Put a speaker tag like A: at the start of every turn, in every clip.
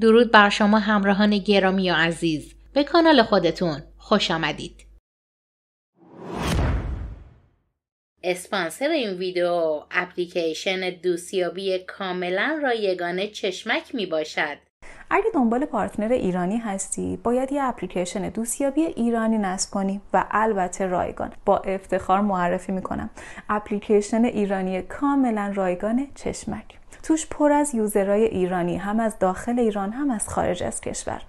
A: درود بر شما همراهان گرامی و عزیز به کانال خودتون خوش آمدید اسپانسر این ویدیو اپلیکیشن دوستیابی کاملا رایگان چشمک می باشد اگه دنبال پارتنر ایرانی هستی باید یه اپلیکیشن دوستیابی ایرانی نصب کنی و البته رایگان با افتخار معرفی میکنم اپلیکیشن ایرانی کاملا رایگان چشمک توش پر از یوزرهای ایرانی هم از داخل ایران هم از خارج از کشور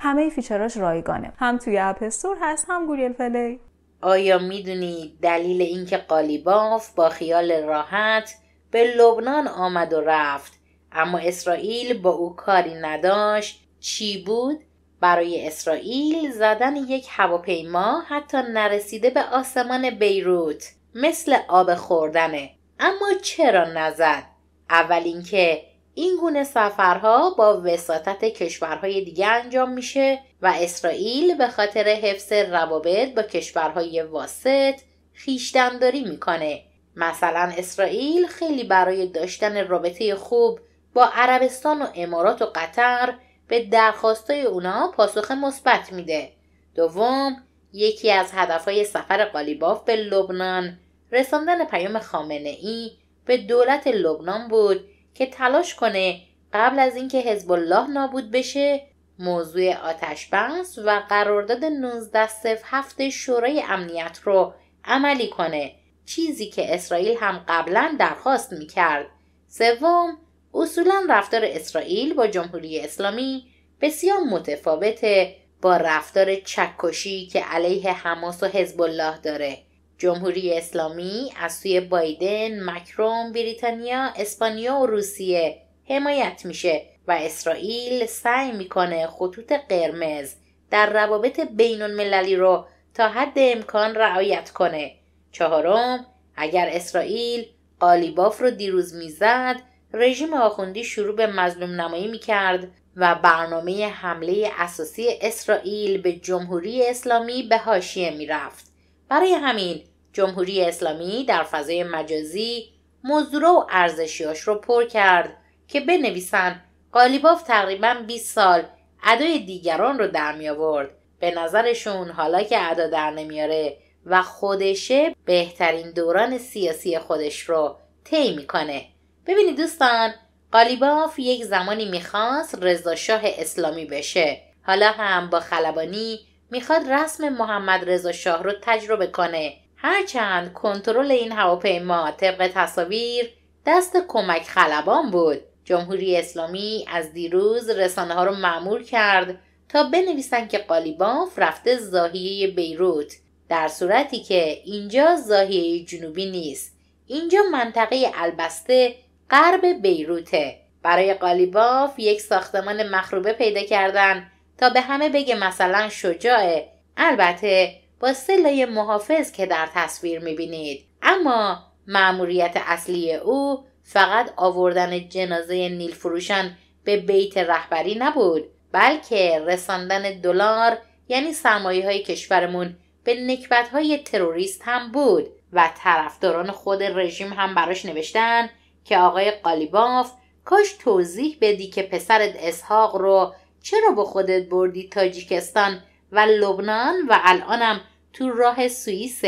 A: همه فیچراش رایگانه هم توی اپ استور هست هم گوگل پلی آیا میدونی دلیل اینکه قالیباف با خیال راحت به لبنان آمد و رفت اما اسرائیل با او کاری نداشت چی بود برای اسرائیل زدن یک هواپیما حتی نرسیده به آسمان بیروت مثل آب خوردنه اما چرا نزد اول اینکه این گونه سفرها با وساطت کشورهای دیگه انجام میشه و اسرائیل به خاطر حفظ روابط با کشورهای واسط خیشتنداری میکنه مثلا اسرائیل خیلی برای داشتن رابطه خوب با عربستان و امارات و قطر به درخواستای اونا پاسخ مثبت میده دوم یکی از هدفهای سفر قالیباف به لبنان رساندن پیام خامنه ای به دولت لبنان بود که تلاش کنه قبل از اینکه حزب الله نابود بشه موضوع آتش بس و قرارداد 1907 شورای امنیت رو عملی کنه چیزی که اسرائیل هم قبلا درخواست میکرد سوم اصولا رفتار اسرائیل با جمهوری اسلامی بسیار متفاوته با رفتار چکشی که علیه حماس و حزب الله داره جمهوری اسلامی از سوی بایدن، مکرون، بریتانیا، اسپانیا و روسیه حمایت میشه و اسرائیل سعی میکنه خطوط قرمز در روابط بین المللی رو تا حد امکان رعایت کنه. چهارم، اگر اسرائیل قالیباف رو دیروز میزد، رژیم آخوندی شروع به مظلوم نمایی میکرد و برنامه حمله اساسی اسرائیل به جمهوری اسلامی به هاشیه میرفت. برای همین جمهوری اسلامی در فضای مجازی مزدوره و ارزشیاش رو پر کرد که بنویسن قالیباف تقریبا 20 سال ادای دیگران رو در می آورد به نظرشون حالا که ادا در نمیاره و خودشه بهترین دوران سیاسی خودش رو طی میکنه ببینید دوستان قالیباف یک زمانی میخواست رضاشاه اسلامی بشه حالا هم با خلبانی میخواد رسم محمد رضا شاه رو تجربه کنه هرچند کنترل این هواپیما طبق تصاویر دست کمک خلبان بود جمهوری اسلامی از دیروز رسانه ها رو معمور کرد تا بنویسن که قالیباف رفته زاهیه بیروت در صورتی که اینجا زاهیه جنوبی نیست اینجا منطقه البسته غرب بیروته برای قالیباف یک ساختمان مخروبه پیدا کردن تا به همه بگه مثلا شجاعه البته با سله محافظ که در تصویر میبینید اما معموریت اصلی او فقط آوردن جنازه نیل فروشان به بیت رهبری نبود بلکه رساندن دلار یعنی سرمایه های کشورمون به نکبت های تروریست هم بود و طرفداران خود رژیم هم براش نوشتن که آقای قالیباف کاش توضیح بدی که پسرت اسحاق رو چرا با خودت بردی تاجیکستان و لبنان و الانم تو راه سوئیس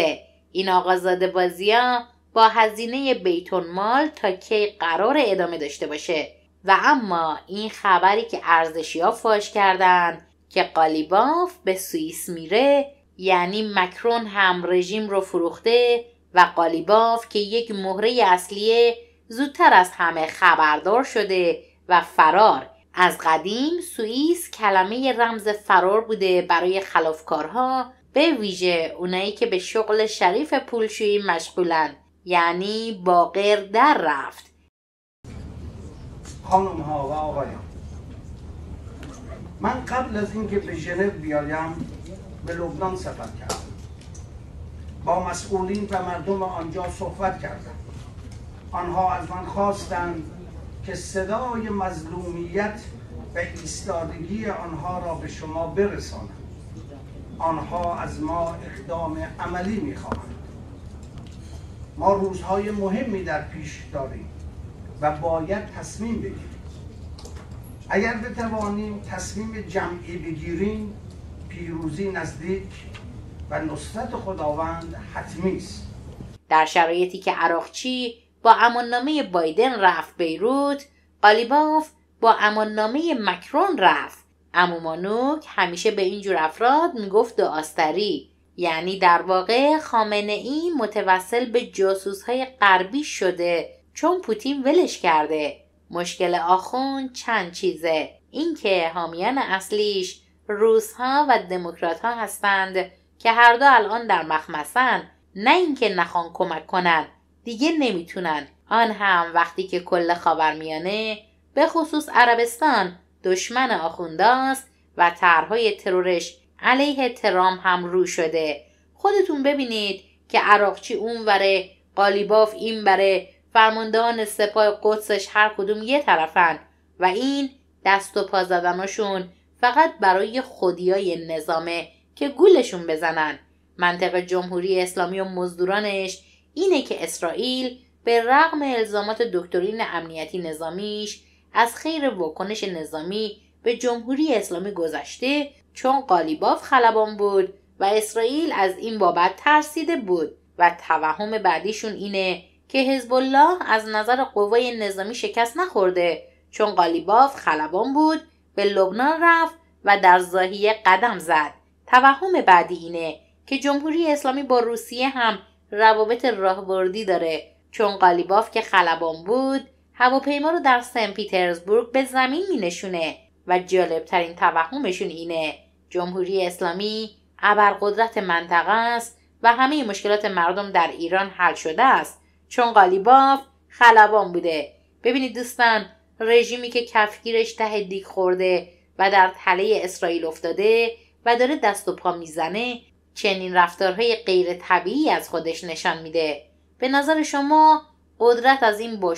A: این آقازاده بازیا با هزینه بیتون مال تا کی قرار ادامه داشته باشه و اما این خبری که ارزشی ها فاش کردن که قالیباف به سوئیس میره یعنی مکرون هم رژیم رو فروخته و قالیباف که یک مهره اصلیه زودتر از همه خبردار شده و فرار از قدیم سوئیس کلمه رمز فرار بوده برای خلافکارها به ویژه اونایی که به شغل شریف پولشویی مشغولن یعنی باقر در رفت خانم ها و آقایان من قبل از اینکه به ژنو بیایم به لبنان سفر کردم با مسئولین و مردم آنجا صحبت کردم آنها از من خواستند که صدای مظلومیت و ایستادگی آنها را به شما برسانم آنها از ما اقدام عملی میخواهند ما روزهای مهمی در پیش داریم و باید تصمیم بگیریم اگر بتوانیم تصمیم جمعی بگیریم پیروزی نزدیک و نصرت خداوند حتمی است در شرایطی که عراقچی با اماننامه بایدن رفت بیروت قالیباف با اماننامه مکرون رفت امومانوک همیشه به اینجور افراد میگفت آستری یعنی در واقع خامنه ای متوسل به جاسوس های غربی شده چون پوتین ولش کرده مشکل آخون چند چیزه اینکه حامیان اصلیش روس ها و دموکرات ها هستند که هر دو الان در مخمسن نه اینکه نخوان کمک کنند دیگه نمیتونن آن هم وقتی که کل خاورمیانه به خصوص عربستان دشمن آخونداست و طرحهای ترورش علیه ترام هم رو شده خودتون ببینید که عراقچی اونوره قالیباف این بره فرماندهان سپاه قدسش هر کدوم یه طرفن و این دست و پا زدناشون فقط برای خودیای نظامه که گولشون بزنن منطق جمهوری اسلامی و مزدورانش اینه که اسرائیل به رغم الزامات دکترین امنیتی نظامیش از خیر واکنش نظامی به جمهوری اسلامی گذشته چون قالیباف خلبان بود و اسرائیل از این بابت ترسیده بود و توهم بعدیشون اینه که حزب الله از نظر قوای نظامی شکست نخورده چون قالیباف خلبان بود به لبنان رفت و در زاهیه قدم زد توهم بعدی اینه که جمهوری اسلامی با روسیه هم روابط راهبردی داره چون قالیباف که خلبان بود هواپیما رو در سن پیترزبورگ به زمین می نشونه و جالبترین توهمشون اینه جمهوری اسلامی ابرقدرت منطقه است و همه مشکلات مردم در ایران حل شده است چون قالیباف خلبان بوده ببینید دوستان رژیمی که کفگیرش ته دیک خورده و در تله اسرائیل افتاده و داره دست و پا میزنه چنین رفتارهای غیر طبیعی از خودش نشان میده به نظر شما قدرت از این با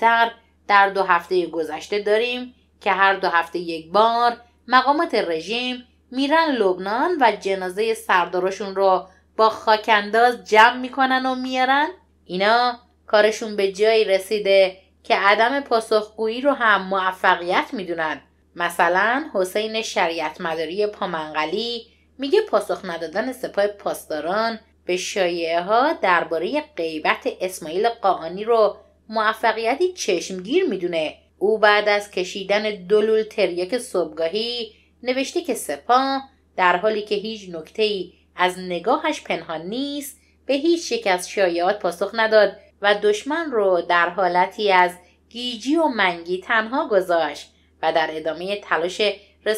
A: تر در دو هفته گذشته داریم که هر دو هفته یک بار مقامات رژیم میرن لبنان و جنازه سردارشون رو با خاکنداز جمع میکنن و میارن اینا کارشون به جایی رسیده که عدم پاسخگویی رو هم موفقیت میدونن مثلا حسین شریعت مداری پامنقلی میگه پاسخ ندادن سپاه پاسداران به شایعه ها درباره غیبت اسماعیل قاعانی رو موفقیتی چشمگیر میدونه او بعد از کشیدن دلول تریک صبحگاهی نوشته که سپاه در حالی که هیچ نکته ای از نگاهش پنهان نیست به هیچ یک از شایعات پاسخ نداد و دشمن رو در حالتی از گیجی و منگی تنها گذاشت و در ادامه تلاش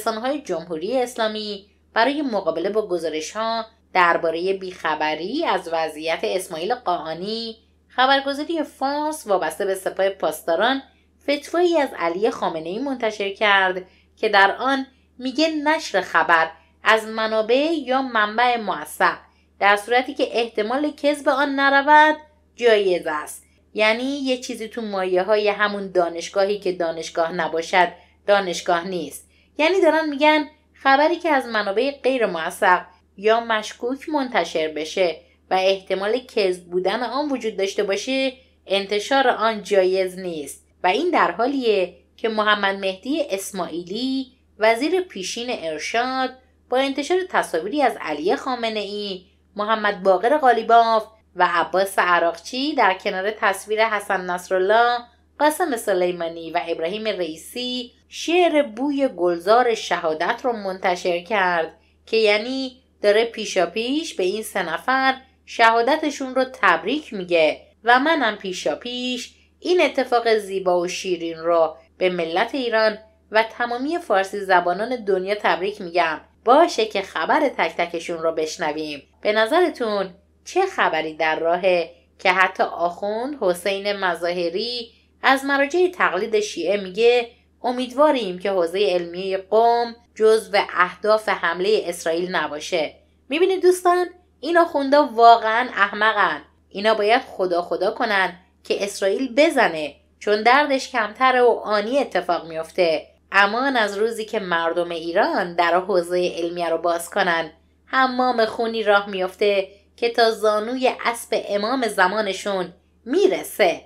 A: های جمهوری اسلامی برای مقابله با گزارش ها درباره بیخبری از وضعیت اسماعیل قاهانی خبرگزاری فانس وابسته به سپاه پاسداران فتوایی از علی خامنه ای منتشر کرد که در آن میگه نشر خبر از منابع یا منبع موثق در صورتی که احتمال کذب آن نرود جایز است یعنی یه چیزی تو مایه های همون دانشگاهی که دانشگاه نباشد دانشگاه نیست یعنی دارن میگن خبری که از منابع غیر موثق یا مشکوک منتشر بشه و احتمال کذب بودن آن وجود داشته باشه انتشار آن جایز نیست و این در حالیه که محمد مهدی اسماعیلی وزیر پیشین ارشاد با انتشار تصاویری از علی خامنه ای محمد باقر قالیباف و عباس عراقچی در کنار تصویر حسن نصرالله قاسم سلیمانی و ابراهیم رئیسی شعر بوی گلزار شهادت را منتشر کرد که یعنی داره پیشا پیش به این سه نفر شهادتشون رو تبریک میگه و منم پیشا پیش این اتفاق زیبا و شیرین رو به ملت ایران و تمامی فارسی زبانان دنیا تبریک میگم باشه که خبر تک تکشون رو بشنویم به نظرتون چه خبری در راهه که حتی آخوند حسین مظاهری از مراجع تقلید شیعه میگه امیدواریم که حوزه علمی قوم جز و اهداف حمله اسرائیل نباشه میبینید دوستان این خونده واقعا احمقن اینا باید خدا خدا کنن که اسرائیل بزنه چون دردش کمتره و آنی اتفاق میافته امان از روزی که مردم ایران در حوزه علمیه رو باز کنن حمام خونی راه میفته که تا زانوی اسب امام زمانشون میرسه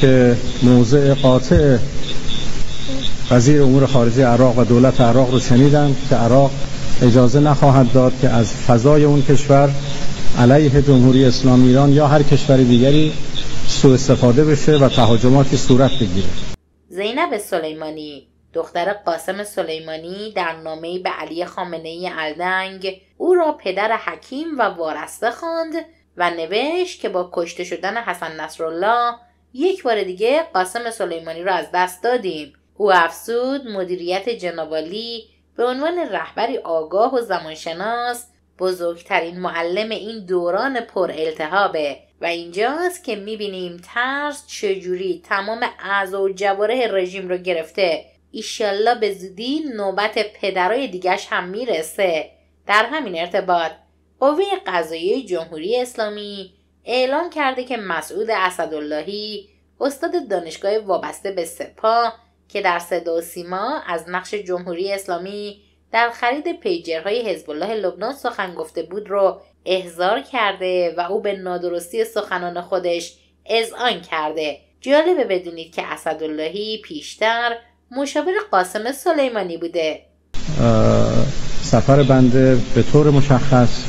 A: که موضع قاطع وزیر امور خارجه عراق و دولت عراق رو شنیدم که عراق اجازه نخواهد داد که از فضای اون کشور علیه جمهوری اسلامی ایران یا هر کشور دیگری سوء استفاده بشه و تهاجماتی صورت بگیره زینب سلیمانی دختر قاسم سلیمانی در نامهی به علی ای الدنگ او را پدر حکیم و وارسته خواند و نوشت که با کشته شدن حسن نصرالله یک بار دیگه قاسم سلیمانی را از دست دادیم او افزود مدیریت جنابالی به عنوان رهبری آگاه و زمانشناس بزرگترین معلم این دوران پر و اینجاست که میبینیم ترس چجوری تمام اعضا و جواره رژیم رو گرفته ایشالله به زودی نوبت پدرای دیگش هم میرسه در همین ارتباط قوه قضایی جمهوری اسلامی اعلام کرده که مسعود اسداللهی استاد دانشگاه وابسته به سپاه که در صدا و سیما از نقش جمهوری اسلامی در خرید پیجرهای حزب الله لبنان سخن گفته بود رو احضار کرده و او به نادرستی سخنان خودش اذعان کرده جالبه بدونید که اسداللهی پیشتر مشاور قاسم سلیمانی بوده سفر بنده به طور مشخص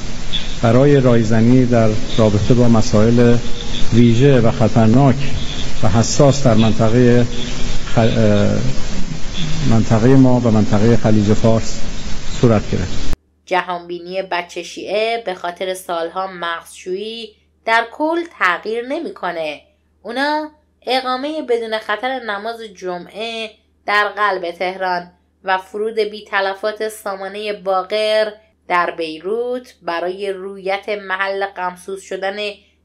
A: برای رایزنی در رابطه با مسائل ویژه و خطرناک و حساس در منطقه منطقه ما و منطقه خلیج فارس صورت گرفت جهانبینی بچه شیعه به خاطر سالها مغزشویی در کل تغییر نمیکنه. اونا اقامه بدون خطر نماز جمعه در قلب تهران و فرود بی تلفات سامانه باقر در بیروت برای رویت محل قمسوز شدن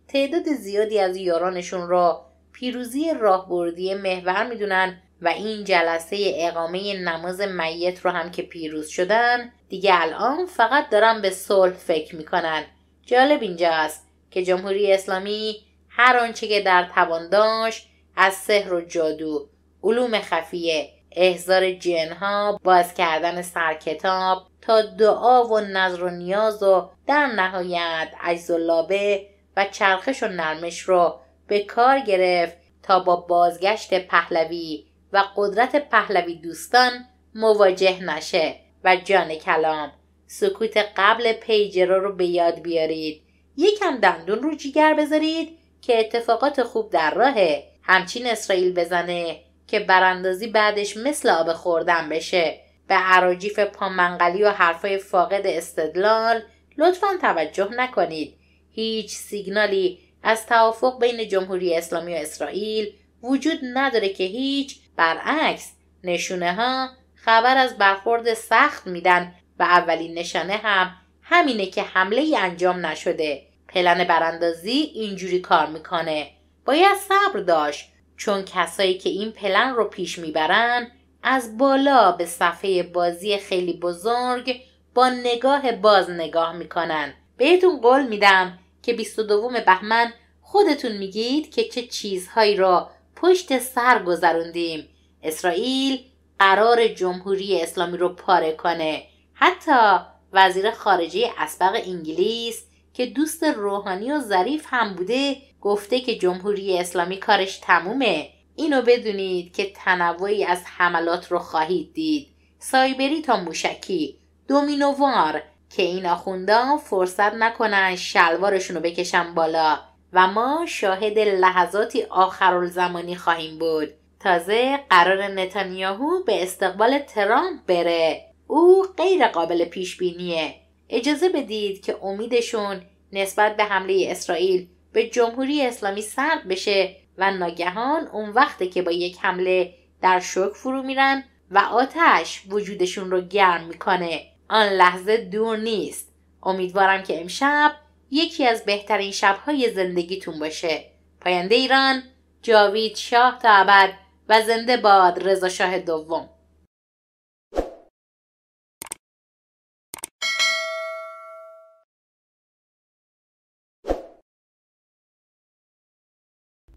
A: تعداد زیادی از یارانشون را پیروزی راهبردی محور میدونن و این جلسه اقامه نماز میت رو هم که پیروز شدن دیگه الان فقط دارن به صلح فکر میکنن جالب اینجاست که جمهوری اسلامی هر آنچه که در توان داشت از سحر و جادو علوم خفیه احضار جنها باز کردن سرکتاب تا دعا و نظر و نیاز و در نهایت عجز و لابه و چرخش و نرمش رو به کار گرفت تا با بازگشت پهلوی و قدرت پهلوی دوستان مواجه نشه و جان کلام سکوت قبل پیجرا رو به یاد بیارید یکم دندون رو جیگر بذارید که اتفاقات خوب در راهه همچین اسرائیل بزنه که براندازی بعدش مثل آب خوردن بشه به عراجیف پامنقلی و حرفای فاقد استدلال لطفا توجه نکنید هیچ سیگنالی از توافق بین جمهوری اسلامی و اسرائیل وجود نداره که هیچ برعکس نشونه ها خبر از برخورد سخت میدن و اولین نشانه هم همینه که حمله ای انجام نشده پلن براندازی اینجوری کار میکنه باید صبر داشت چون کسایی که این پلن رو پیش میبرن از بالا به صفحه بازی خیلی بزرگ با نگاه باز نگاه میکنن بهتون قول میدم که 22 بهمن خودتون میگید که چه چیزهایی را پشت سر گذروندیم اسرائیل قرار جمهوری اسلامی رو پاره کنه حتی وزیر خارجه اسبق انگلیس که دوست روحانی و ظریف هم بوده گفته که جمهوری اسلامی کارش تمومه اینو بدونید که تنوعی از حملات رو خواهید دید سایبری تا موشکی دومینووار که این آخوندان فرصت نکنن شلوارشون رو بکشن بالا و ما شاهد لحظاتی آخرالزمانی خواهیم بود تازه قرار نتانیاهو به استقبال ترامپ بره او غیر قابل پیش بینیه اجازه بدید که امیدشون نسبت به حمله اسرائیل به جمهوری اسلامی سرد بشه و ناگهان اون وقته که با یک حمله در شوک فرو میرن و آتش وجودشون رو گرم میکنه آن لحظه دور نیست امیدوارم که امشب یکی از بهترین شبهای زندگیتون باشه پاینده ایران جاوید شاه تا ابد و زنده باد رضا شاه دوم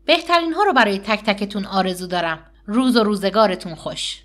A: بهترین ها رو برای تک تکتون آرزو دارم. روز و روزگارتون خوش.